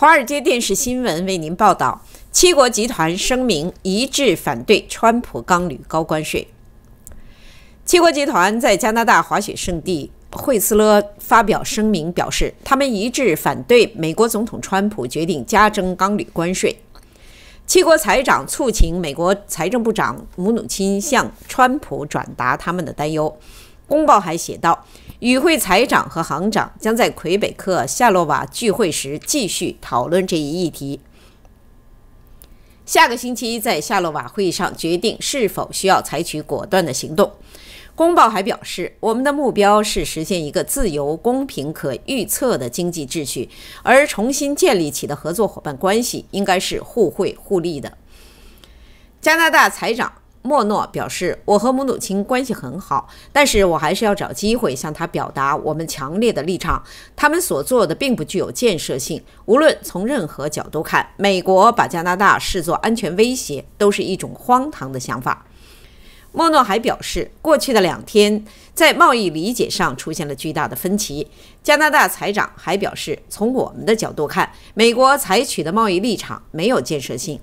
华尔街电视新闻为您报道：七国集团声明一致反对川普钢铝高关税。七国集团在加拿大滑雪胜地惠斯勒发表声明，表示他们一致反对美国总统川普决定加征钢铝关税。七国财长促请美国财政部长姆努钦向川普转达他们的担忧。公报还写道，与会财长和行长将在魁北克夏洛瓦聚会时继续讨论这一议题。下个星期在夏洛瓦会议上决定是否需要采取果断的行动。公报还表示，我们的目标是实现一个自由、公平、可预测的经济秩序，而重新建立起的合作伙伴关系应该是互惠互利的。加拿大财长。莫诺表示：“我和母女亲关系很好，但是我还是要找机会向她表达我们强烈的立场。他们所做的并不具有建设性。无论从任何角度看，美国把加拿大视作安全威胁，都是一种荒唐的想法。”莫诺还表示：“过去的两天，在贸易理解上出现了巨大的分歧。”加拿大财长还表示：“从我们的角度看，美国采取的贸易立场没有建设性。”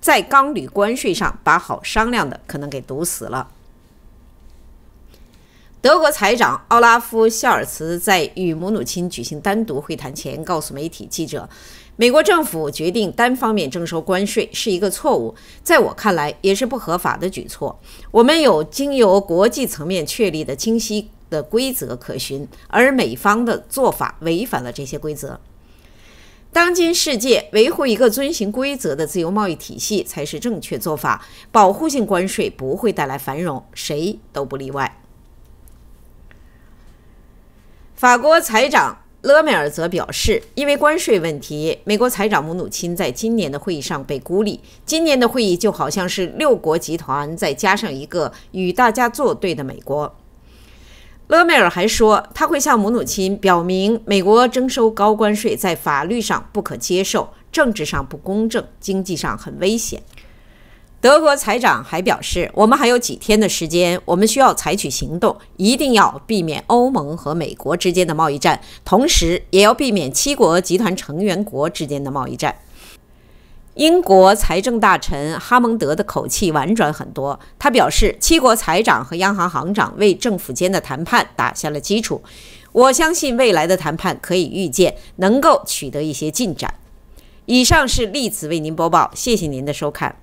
在钢铝关税上，把好商量的可能给堵死了。德国财长奥拉夫·肖尔茨在与母女亲举行单独会谈前，告诉媒体记者：“美国政府决定单方面征收关税是一个错误，在我看来也是不合法的举措。我们有经由国际层面确立的清晰的规则可循，而美方的做法违反了这些规则。”当今世界，维护一个遵循规则的自由贸易体系才是正确做法。保护性关税不会带来繁荣，谁都不例外。法国财长勒梅尔则表示，因为关税问题，美国财长姆努钦在今年的会议上被孤立。今年的会议就好像是六国集团再加上一个与大家作对的美国。勒梅尔还说，他会向母努亲表明，美国征收高关税在法律上不可接受，政治上不公正，经济上很危险。德国财长还表示，我们还有几天的时间，我们需要采取行动，一定要避免欧盟和美国之间的贸易战，同时也要避免七国集团成员国之间的贸易战。英国财政大臣哈蒙德的口气婉转很多，他表示，七国财长和央行行长为政府间的谈判打下了基础，我相信未来的谈判可以预见能够取得一些进展。以上是例子为您播报，谢谢您的收看。